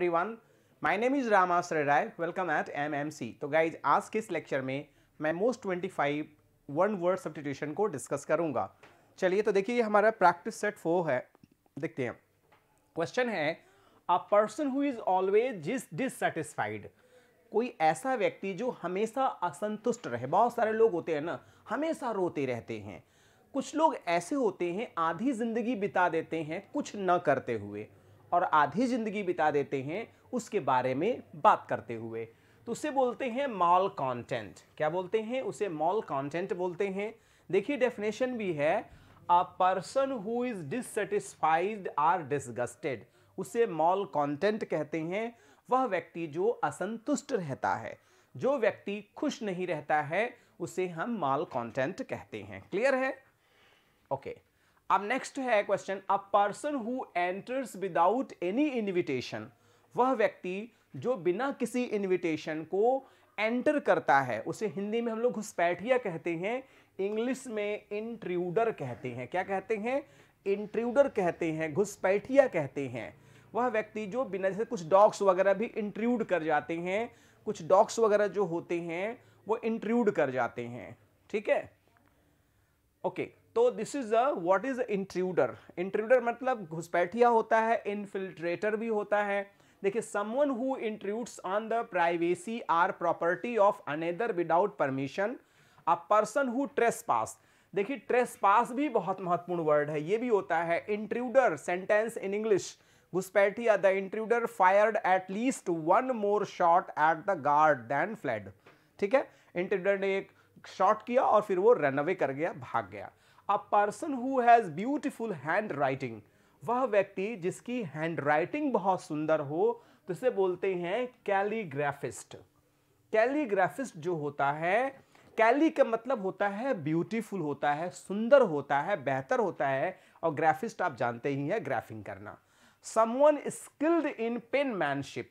everyone. My name is Rama Rai. Welcome at MMC. तो guys आज के इस लेक्चर में मैं मोस्ट 25 वन वर्ड सब्सटीट्यूशन को डिस्कस करूंगा चलिए तो देखिए हमारा प्रैक्टिस सेट फो है देखते हैं क्वेश्चन है a person who is always जिस डिससेटिस्फाइड कोई ऐसा व्यक्ति जो हमेशा असंतुष्ट रहे बहुत सारे लोग होते हैं ना हमेशा रोते रहते हैं कुछ लोग ऐसे होते हैं आधी ज़िंदगी बिता देते हैं कुछ न करते हुए और आधी ज़िंदगी बिता देते हैं उसके बारे में बात करते हुए तो उसे बोलते हैं मॉल कंटेंट क्या बोलते हैं उसे मॉल कंटेंट बोलते हैं देखिए डेफिनेशन भी है a person who is dissatisfied or disgusted उसे मॉल कंटेंट कहते हैं वह व्यक्ति जो असंतुष्ट रहता है जो व्यक्ति खुश नहीं रहता है उसे हम मॉल कंटेंट कहते हैं क्लियर है ओके okay. अब नेक्स्ट है question a person who enters without any invitation वह व्यक्ति जो बिना किसी इनविटेशन को एंटर करता है उसे हिंदी में हम लोग घुसपैठिया कहते हैं इंग्लिश में इंट्रूडर कहते हैं क्या कहते हैं इंट्रूडर कहते हैं घुसपैठिया कहते हैं वह व्यक्ति जो बिना जैसे कुछ डॉग्स वगैरह भी इंट्रूड कर जाते हैं कुछ डॉग्स वगैरह जो होते हैं वो इंट्रूड कर जाते हैं ठीक है ओके okay. तो this is a what is intruder intruder मतलब घुसपैठिया होता है इनफिल्ट्रेटर भी होता है देखिए someone who intrudes on the privacy or property of another without permission a person who trespass देखिए ट्रेस पास भी बहुत महत्वपूर्ण वर्ड है ये भी होता है इंट्रूडर सेंटेंस इन इंग्लिश घुसपैठिया the intruder fired at least one more shot at the guard then fled ठीक है इंट्रूडर ने एक शॉट किया और फिर वो रन अवे कर गया भाग गया a person who has beautiful handwriting वह व्यक्ति जिसकी हैंड राइटिंग बहुत सुंदर हो तो इसे बोलते हैं कैलीग्राफिस्ट कैलीग्राफिस्ट जो होता है कैली का मतलब होता है ब्यूटीफुल होता है सुंदर होता है बेहतर होता है और ग्राफिस्ट आप जानते ही हैं ग्राफिंग करना समवन स्किल्ड इन पेनमैनशिप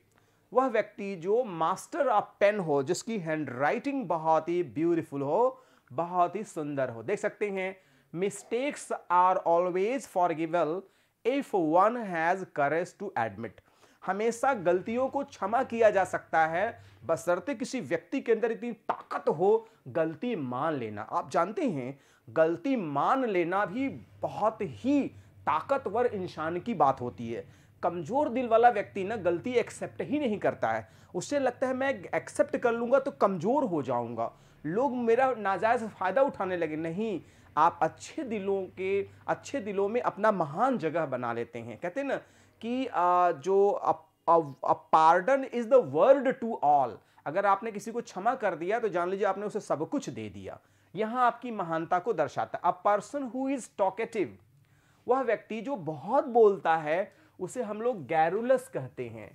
वह व्यक्ति जो मास्टर ऑफ पेन हो जिसकी हैंड राइटिंग बहुत ही ब्यूटीफुल हो बहुत ही सुंदर हो देख सकते हैं are always forgivable if one has courage to admit हमेशा गलतियों को क्षमा किया जा सकता है बसरते किसी व्यक्ति के अंदर इतनी ताकत हो गलती मान लेना आप जानते हैं गलती मान लेना भी बहुत ही ताकतवर इंसान की बात होती है कमज़ोर दिल वाला व्यक्ति ना गलती एक्सेप्ट ही नहीं करता है उससे लगता है मैं एक्सेप्ट कर लूंगा तो कमज़ोर हो जाऊँगा लोग मेरा नाजायज़ फ़ायदा उठाने लगे नहीं आप अच्छे दिलों के अच्छे दिलों में अपना महान जगह बना लेते हैं कहते हैं ना कि आ, जो pardon is the word to all अगर आपने किसी को क्षमा कर दिया तो जान लीजिए आपने उसे सब कुछ दे दिया यहां आपकी महानता को दर्शाता a person who is talkative वह व्यक्ति जो बहुत बोलता है उसे हम लोग गैरुलस कहते हैं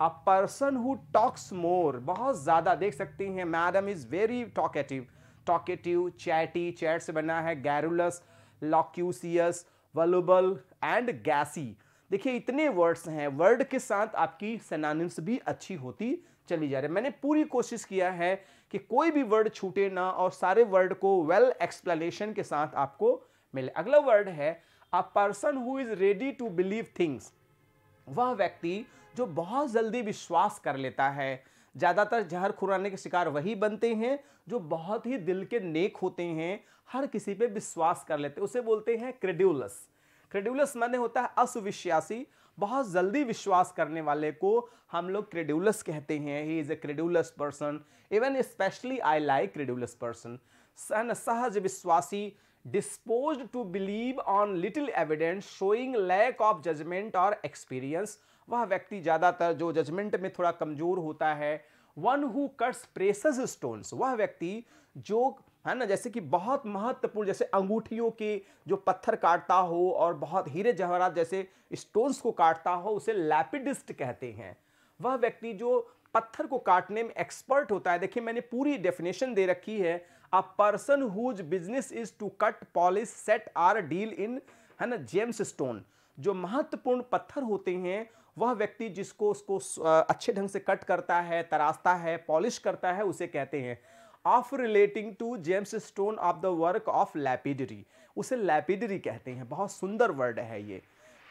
a person who talks more बहुत ज़्यादा देख सकते हैं madam is very talkative talkative chatty chat से बना है गैरुलस लॉक्यूसियस वलुबल एंड गैसी देखिए इतने वर्ड्स हैं वर्ड के साथ आपकी सेनानिम्स भी अच्छी होती चली जा रही है मैंने पूरी कोशिश किया है कि कोई भी वर्ड छूटे ना और सारे वर्ड को वेल एक्सप्लेनेशन के साथ आपको मिले अगला वर्ड है a person who is ready to believe things वह व्यक्ति जो बहुत जल्दी विश्वास कर लेता है ज़्यादातर जहर खुराने के शिकार वही बनते हैं जो बहुत ही दिल के नेक होते हैं हर किसी पे विश्वास कर लेते उसे बोलते हैं क्रेड्यूलस क्रेड्यूलस माने होता है असुविश्वासी बहुत जल्दी विश्वास करने वाले को हम लोग क्रेड्यूलस कहते हैं he is a credulous person even specially I like credulous person सहन सहज विश्वासी dispose to believe on little evidence showing lack of judgement और एक्सपीरियंस वह व्यक्ति ज़्यादातर जो जजमेंट में थोड़ा कमज़ोर होता है one who cuts precious stones वह व्यक्ति जो है ना जैसे कि बहुत महत्वपूर्ण जैसे अंगूठियों के जो पत्थर काटता हो और बहुत हीरे जवाहरात जैसे स्टोन्स को काटता हो उसे लैपिडिस्ट कहते हैं वह व्यक्ति जो पत्थर को काटने में एक्सपर्ट होता है देखिए मैंने पूरी डेफिनेशन दे रखी है a person whose business is to cut polish set or deal in है ना जेम्स स्टोन जो महत्वपूर्ण पत्थर होते हैं वह व्यक्ति जिसको उसको अच्छे ढंग से कट करता है तरासता है पॉलिश करता है उसे कहते हैं of relating to gems stone of the work of lapidary उसे लैपिडरी कहते हैं बहुत सुंदर वर्ड है ये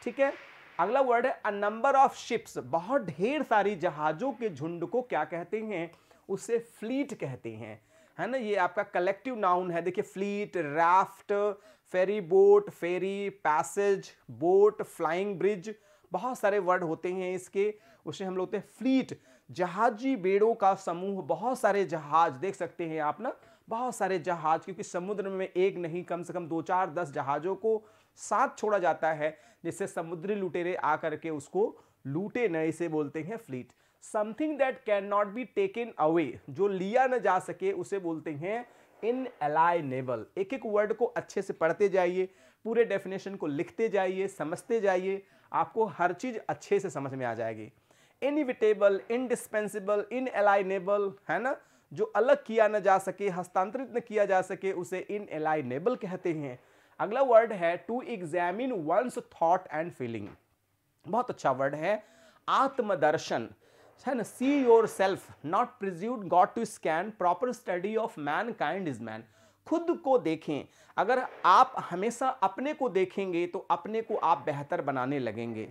ठीक है अगला वर्ड है अ नंबर ऑफ शिप्स बहुत ढेर सारी जहाज़ों के झुंड को क्या कहते हैं उसे फ्लीट कहते हैं है ना ये आपका कलेक्टिव नाउन है देखिए fleet raft ferry boat ferry passage boat flying bridge बहुत सारे वर्ड होते हैं इसके उसे हम लोग होते हैं फ्लीट जहाजी बेड़ों का समूह बहुत सारे जहाज देख सकते हैं आप ना बहुत सारे जहाज क्योंकि समुद्र में एक नहीं कम से कम दो चार दस जहाज़ों को साथ छोड़ा जाता है जिससे समुद्री लुटेरे आकर के उसको लूटे न इसे बोलते हैं fleet something that can not be taken away जो लिया न जा सके उसे बोलते हैं इन अलाइनेबल एक एक वर्ड को अच्छे से पढ़ते जाइए पूरे डेफिनेशन को लिखते जाइए समझते जाइए आपको हर चीज़ अच्छे से समझ में आ जाएगी इनविटेबल इनडिस्पेंसिबल इनएलाइनेबल है ना जो अलग किया ना जा सके हस्तांतरित न किया जा सके उसे इनएलाइनेबल कहते हैं अगला वर्ड है to examine one's thought and feeling बहुत अच्छा वर्ड है आत्मदर्शन है ना see yourself not prejudice got to scan proper study of mankind is man खुद को देखें अगर आप हमेशा अपने को देखेंगे तो अपने को आप बेहतर बनाने लगेंगे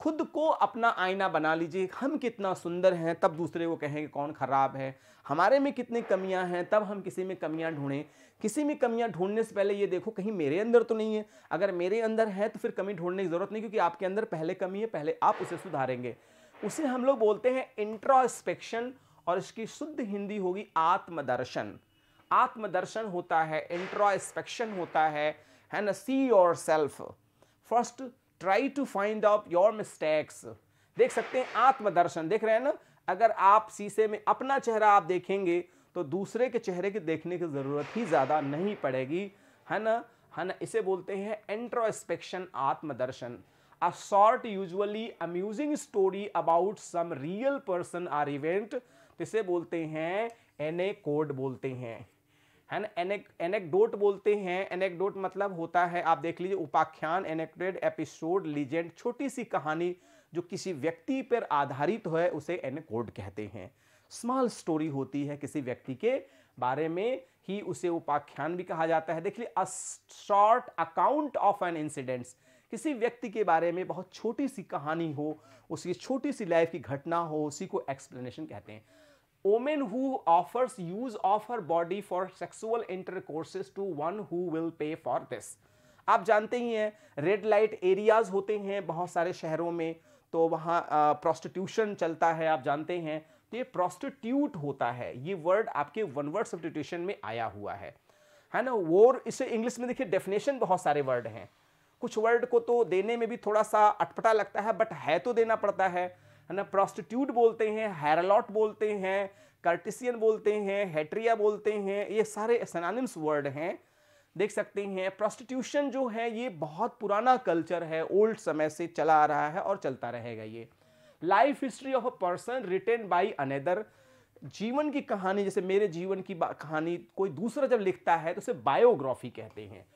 खुद को अपना आईना बना लीजिए हम कितना सुंदर हैं तब दूसरे को कहेंगे कौन ख़राब है हमारे में कितनी कमियां हैं तब हम किसी में कमियां ढूंढें किसी में कमियां ढूंढने से पहले ये देखो कहीं मेरे अंदर तो नहीं है अगर मेरे अंदर है तो फिर कमी ढूंढने की ज़रूरत नहीं क्योंकि आपके अंदर पहले कमी है पहले आप उसे सुधारेंगे उसे हम लोग बोलते हैं इंट्रास्पेक्शन और इसकी शुद्ध हिंदी होगी आत्मदर्शन आत्मदर्शन होता है इंट्रोस्पेक्शन होता है है ना see yourself first try to find out your mistakes देख सकते हैं आत्मदर्शन देख रहे हैं ना अगर आप शीशे में अपना चेहरा आप देखेंगे तो दूसरे के चेहरे के देखने की ज़रूरत ही ज़्यादा नहीं पड़ेगी है ना है ना इसे बोलते हैं एंट्रोस्पेक्शन आत्मदर्शन a short usually amusing story about some real person or event इसे बोलते हैं एने कोड बोलते हैं है ना एनेक एनेकडोट बोलते हैं एनेकडोट मतलब होता है आप देख लीजिए उपाख्यान एनेक्टेड एपिसोड लीजेंड छोटी सी कहानी जो किसी व्यक्ति पर आधारित है उसे एनेकोड कहते हैं स्मॉल स्टोरी होती है किसी व्यक्ति के बारे में ही उसे उपाख्यान भी कहा जाता है देख लीजिए short account of an incidents किसी व्यक्ति के बारे में बहुत छोटी सी कहानी हो उसकी छोटी सी लाइफ की घटना हो उसी को एक्सप्लेनेशन कहते हैं woman who offers use of her body for sexual intercourses to one who will pay for this आप जानते ही हैं रेड लाइट एरियाज होते हैं बहुत सारे शहरों में तो वहाँ प्रोस्टिट्यूशन चलता है आप जानते हैं तो ये प्रोस्टिट्यूट होता है ये वर्ड आपके वन वर्ड सब्सटीट्यूशन में आया हुआ है है ना वोर इसे इंग्लिश में देखिए डेफिनेशन बहुत सारे वर्ड हैं कुछ वर्ड को तो देने में भी थोड़ा सा अटपटा लगता है बट है तो देना पड़ता है है ना प्रॉस्टिट्यूट बोलते हैं हैरालॉट बोलते हैं कार्टिसियन बोलते हैं हेट्रिया बोलते हैं ये सारे सनानिम्स वर्ड हैं देख सकते हैं प्रॉस्टिट्यूशन जो है ये बहुत पुराना कल्चर है ओल्ड समय से चला आ रहा है और चलता रहेगा ये life history of a person written by another जीवन की कहानी जैसे मेरे जीवन की कहानी कोई दूसरा जब लिखता है तो उसे बायोग्राफी कहते हैं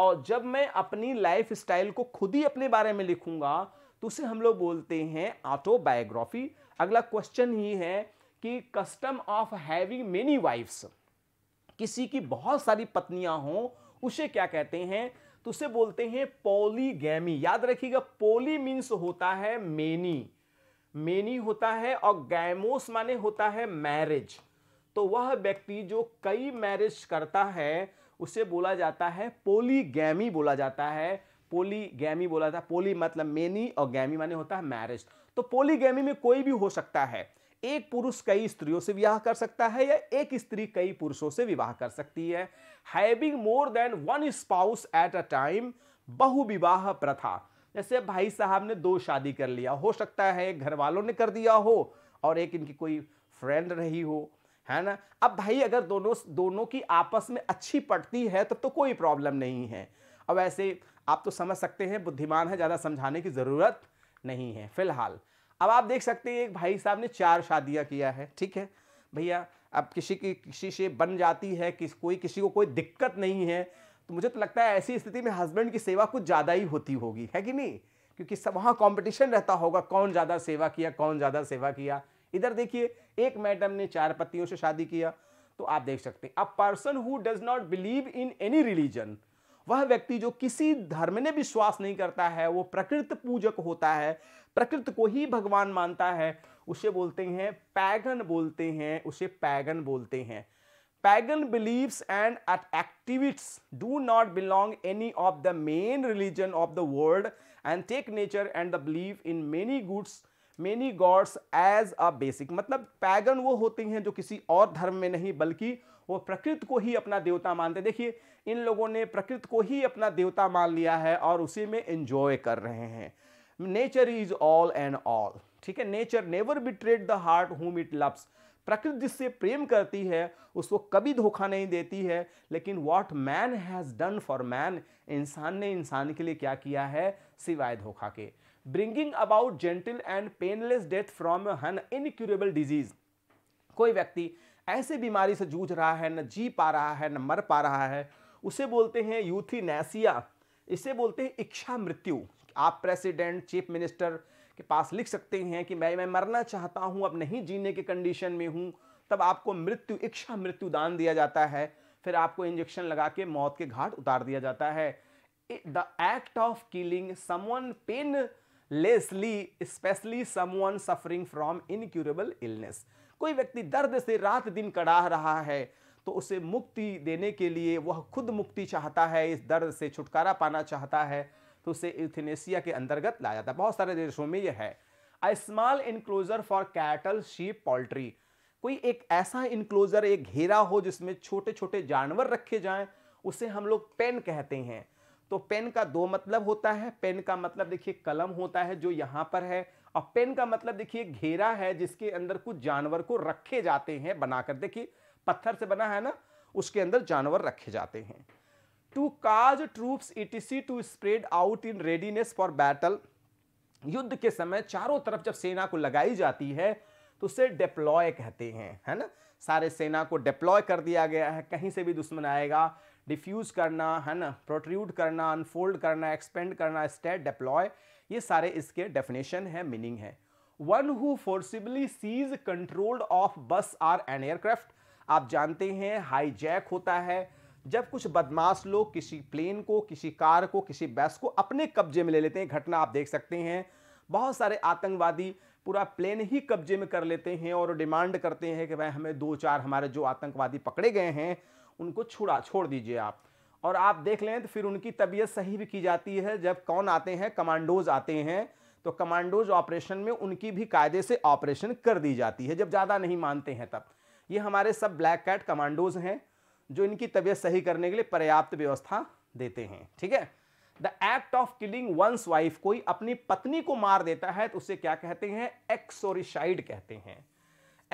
और जब मैं अपनी लाइफ स्टाइल को खुद ही अपने बारे में लिखूंगा तो उसे हम लोग बोलते हैं ऑटोबायोग्राफी अगला क्वेश्चन ही है कि custom of having many wives किसी की बहुत सारी पत्नियां हों उसे क्या कहते हैं तो उसे बोलते हैं पोलीगैमी याद रखिएगा पोली मीन्स होता है मेनी मेनी होता है और गैमोस माने होता है मैरिज तो वह व्यक्ति जो कई मैरिज करता है उसे बोला जाता है पोलीगैमी बोला जाता है पोलीगैमी बोला था पोली मतलब मेनी और गैमी माने होता है मैरिज तो पोलीगैमी में कोई भी हो सकता है एक पुरुष कई स्त्रियों से विवाह कर सकता है या एक स्त्री कई पुरुषों से विवाह कर सकती है having more than one spouse at a time बहुविवाह प्रथा जैसे भाई साहब ने दो शादी कर लिया हो सकता है घर वालों ने कर दिया हो और एक इनकी कोई फ्रेंड रही हो है ना अब भाई अगर दोनों दोनों की आपस में अच्छी पटती है तब तो, तो कोई प्रॉब्लम नहीं है अब ऐसे आप तो समझ सकते हैं बुद्धिमान है ज़्यादा समझाने की ज़रूरत नहीं है फिलहाल अब आप देख सकते हैं एक भाई साहब ने चार शादियाँ किया है ठीक है भैया अब किसी की किसी से बन जाती है किस कोई किसी को कोई दिक्कत नहीं है तो मुझे तो लगता है ऐसी स्थिति में हस्बैंड की सेवा कुछ ज़्यादा ही होती होगी है कि नहीं क्योंकि सब वहाँ कॉम्पिटिशन रहता होगा कौन ज़्यादा सेवा किया कौन ज़्यादा सेवा किया इधर देखिए एक मैडम ने चार पतियों से शादी किया तो आप देख सकते हैं a person who does not believe in any religion वह व्यक्ति जो किसी धर्म में विश्वास नहीं करता है वो प्रकृत पूजक होता है प्रकृत को ही भगवान मानता है उसे बोलते हैं पैगन बोलते हैं उसे पैगन बोलते हैं pagan beliefs and activities do not belong any of the main religion of the world and take nature and the believe in many goods many gods as a basic मतलब pagan वो होते हैं जो किसी और धर्म में नहीं बल्कि वो प्रकृति को ही अपना देवता मानते देखिए इन लोगों ने प्रकृति को ही अपना देवता मान लिया है और उसी में एंजॉय कर रहे हैं nature is all and all ठीक है nature never betrayed the heart whom it loves प्रकृति जिससे प्रेम करती है उसको कभी धोखा नहीं देती है लेकिन what man has done for man इंसान ने इंसान के लिए क्या किया है सिवाय धोखा के bringing about gentle and painless death from an incurable disease कोई व्यक्ति ऐसे बीमारी से जूझ रहा है न जी पा रहा है न मर पा रहा है उसे बोलते हैं यूथीनेसिया इसे बोलते हैं इच्छा मृत्यु आप प्रेसिडेंट चीफ मिनिस्टर के पास लिख सकते हैं कि मैं मैं मरना चाहता हूँ अब नहीं जीने के कंडीशन में हूँ तब आपको मृत्यु इच्छा मृत्यु दान दिया जाता है फिर आपको इंजेक्शन लगा के मौत के घाट उतार दिया जाता है the act of killing someone painlessly specially someone suffering from incurable illness कोई व्यक्ति दर्द से रात दिन कड़ाह रहा है तो उसे मुक्ति देने के लिए वह खुद मुक्ति चाहता है इस दर्द से छुटकारा पाना चाहता है तो उसे इथनेसिया के अंतर्गत लाया जाता है बहुत सारे देशों में यह है a small enclosure for cattle sheep poultry कोई एक ऐसा इनक्लोजर एक घेरा हो जिसमें छोटे छोटे जानवर रखे जाएं उसे हम लोग पेन कहते हैं तो पेन का दो मतलब होता है पेन का मतलब देखिए कलम होता है जो यहाँ पर है और पेन का मतलब देखिए घेरा है जिसके अंदर कुछ जानवर को रखे जाते हैं बनाकर देखिए पत्थर से बना है ना उसके अंदर जानवर रखे जाते हैं to cause troops etc to spread out in readiness for battle युद्ध के समय चारों तरफ जब सेना को लगाई जाती है तो उसे डिप्लॉय कहते हैं है ना सारे सेना को डिप्लॉय कर दिया गया है कहीं से भी दुश्मन आएगा डिफ्यूज़ करना है ना प्रोट्रूड करना अनफोल्ड करना एक्सपेंड करना स्टेट डिप्लॉय ये सारे इसके डेफिनेशन है मीनिंग है one who forcibly seize controlled of bus or an aircraft आप जानते हैं हाईजैक होता है जब कुछ बदमाश लोग किसी प्लेन को किसी कार को किसी बस को अपने कब्जे में ले लेते हैं घटना आप देख सकते हैं बहुत सारे आतंकवादी पूरा प्लेन ही कब्जे में कर लेते हैं और डिमांड करते हैं कि भाई हमें दो चार हमारे जो आतंकवादी पकड़े गए हैं उनको छुड़ा छोड़ दीजिए आप और आप देख लें तो फिर उनकी तबीयत सही भी की जाती है जब कौन आते हैं कमांडोज आते हैं तो कमांडोज ऑपरेशन में उनकी भी कायदे से ऑपरेशन कर दी जाती है जब ज़्यादा नहीं मानते हैं तब ये हमारे सब ब्लैक कैट कमांडोज हैं जो इनकी तबीयत सही करने के लिए पर्याप्त व्यवस्था देते हैं ठीक है the act of killing one's wife कोई अपनी पत्नी को मार देता है तो उसे क्या कहते हैं एक्सोरिशाइड कहते हैं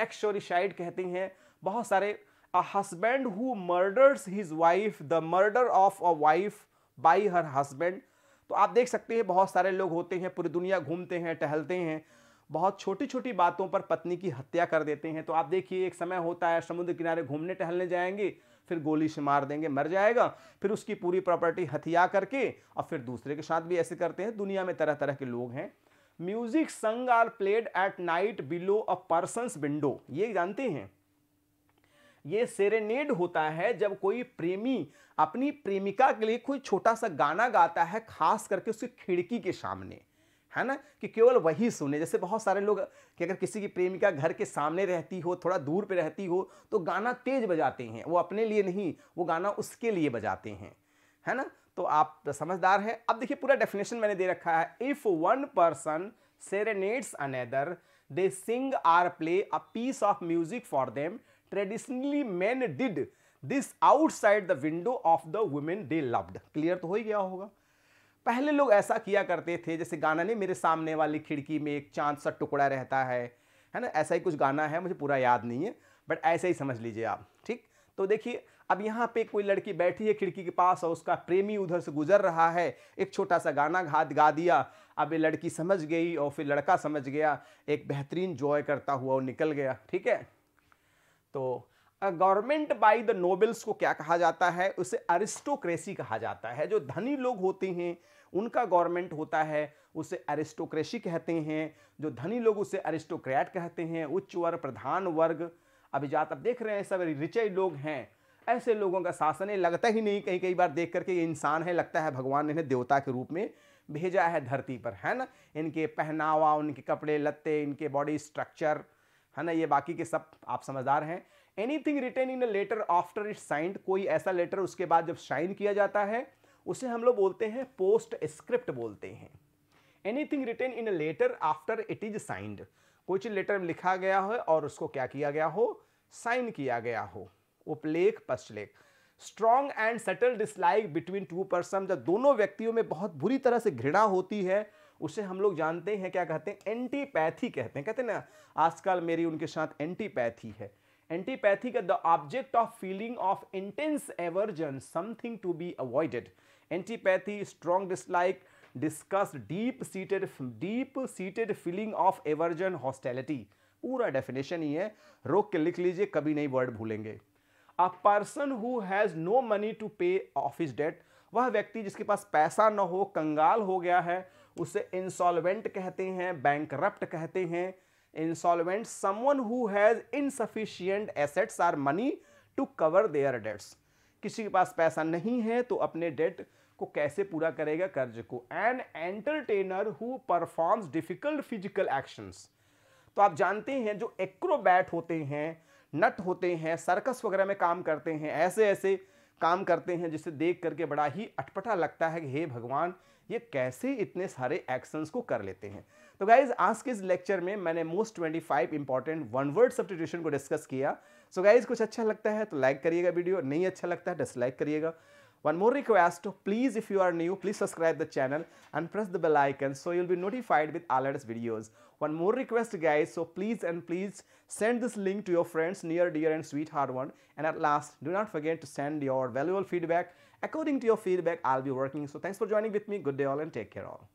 एक्सोरिशाइड कहते हैं बहुत सारे a husband who murders his wife the murder of a wife by her husband तो आप देख सकते हैं बहुत सारे लोग होते हैं पूरी दुनिया घूमते हैं टहलते हैं बहुत छोटी छोटी बातों पर पत्नी की हत्या कर देते हैं तो आप देखिए एक समय होता है समुद्र किनारे घूमने टहलने जाएंगे फिर गोली से मार देंगे मर जाएगा फिर उसकी पूरी प्रॉपर्टी हथिया करके और फिर दूसरे के साथ भी ऐसे करते हैं दुनिया में तरह तरह के लोग हैं music song are played at night below a person's window ये जानते हैं ये सेरेनेड होता है जब कोई प्रेमी अपनी प्रेमिका के लिए कोई छोटा सा गाना गाता है खास करके उसकी खिड़की के सामने है ना कि केवल वही सुने जैसे बहुत सारे लोग कि अगर किसी की प्रेमिका घर के सामने रहती हो थोड़ा दूर पे रहती हो तो गाना तेज बजाते हैं वो अपने लिए नहीं वो गाना उसके लिए बजाते हैं है ना तो आप समझदार हैं अब देखिए पूरा डेफिनेशन मैंने दे रखा है if one person serenades another they sing or play a piece of music for them traditionally man did this outside the window of the women they loved clear तो हो ही गया होगा पहले लोग ऐसा किया करते थे जैसे गाना नहीं मेरे सामने वाली खिड़की में एक चांद सा टुकड़ा रहता है है ना ऐसा ही कुछ गाना है मुझे पूरा याद नहीं है बट ऐसा ही समझ लीजिए आप ठीक तो देखिए अब यहाँ पे कोई लड़की बैठी है खिड़की के पास और उसका प्रेमी उधर से गुजर रहा है एक छोटा सा गाना घात गा दिया अब ये लड़की समझ गई और फिर लड़का समझ गया एक बेहतरीन जॉय करता हुआ वो निकल गया ठीक है तो गवर्नमेंट बाई द नोबल्स को क्या कहा जाता है उसे अरिस्टोक्रेसी कहा जाता है जो धनी लोग होते हैं उनका गवर्नमेंट होता है उसे अरिस्टोक्रेसी कहते हैं जो धनी लोग उसे अरिस्टोक्रेट कहते हैं उच्च वर्ग प्रधान वर्ग जात आप देख रहे हैं सब रिचय लोग हैं ऐसे लोगों का शासन लगता ही नहीं कहीं कई बार देख करके ये इंसान है लगता है भगवान ने इन्हें देवता के रूप में भेजा है धरती पर है ना इनके पहनावा उनके कपड़े लत्ते इनके बॉडी स्ट्रक्चर है ना ये बाकी के सब आप समझदार हैं anything written in a letter after it signed कोई ऐसा लेटर उसके बाद जब साइन किया जाता है उसे हम लोग बोलते हैं पोस्ट स्क्रिप्ट बोलते हैं anything written in a letter after it is signed कोई चीज लेटर लिखा गया हो और उसको क्या किया गया हो साइन किया गया हो उपलेख पश्चलेख strong and settle dislike between two person जब दोनों व्यक्तियों में बहुत बुरी तरह से घृणा होती है उसे हम लोग जानते हैं क्या कहते हैं एंटीपैथी कहते हैं कहते हैं ना आजकल मेरी उनके साथ एंटीपैथी है एंटीपैथी का the object of feeling of intense aversion something to be avoided antipathy strong dislike discuss deep seated deep seated feeling of aversion hostility पूरा डेफिनेशन ही है रोक के लिख लीजिए कभी नहीं वर्ड भूलेंगे a person who has no money to pay off his debt वह व्यक्ति जिसके पास पैसा ना हो कंगाल हो गया है उसे इंसॉल्वेंट कहते हैं बैंक कहते हैं insolvent someone who has insufficient assets or money to cover their debts किसी के पास पैसा नहीं है तो अपने डेट को कैसे पूरा करेगा कर्ज को an entertainer who performs difficult physical actions तो आप जानते हैं जो एक्रोबैट होते हैं नट होते हैं सर्कस वगैरह में काम करते हैं ऐसे ऐसे काम करते हैं जिसे देख करके बड़ा ही अटपटा लगता है कि हे भगवान ये कैसे इतने सारे एक्शंस को कर लेते हैं तो गाइज आज के इस लेक्चर में मैंने most 25 five important one word substitution को डिस्कस किया सो so गाइज कुछ अच्छा लगता है तो लाइक करिएगा वीडियो नहीं अच्छा लगता है डिसलाइक करिएगा one more request please if you are new please subscribe the channel and press the bell icon so you'll be notified with all One more request guys, so please and please send this link to your friends near, dear and sweetheart one. And at last, do not forget to send your valuable feedback. According to your feedback, I'll be working. So thanks for joining with me. Good day all and take care all.